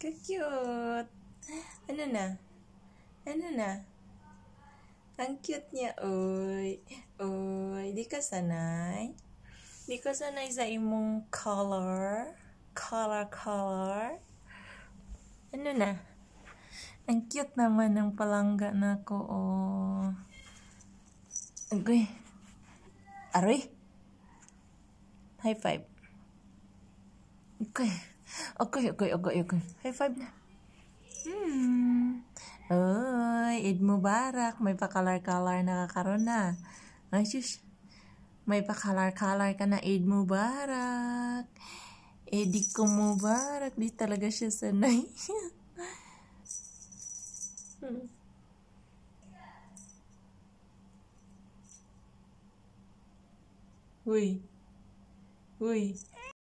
Ka-cute. Ano na? Ano na? Ang cute niya, oy. Oy, di ka sanay? Di ka sanay sa imong color? Color, color? Ano na? Ang cute naman ng palangga na ko, oh. Okay. Aroy. High five. Okay. Okay, okay, okay, okay. High five na. Hmm. Oy, Eid Mubarak. May pakalar-kalar na kakaroon na. Ay, shush. May pakalar-kalar ka na Eid Mubarak. Eid ko Mubarak. Di talaga siya sanay. Uy. Uy.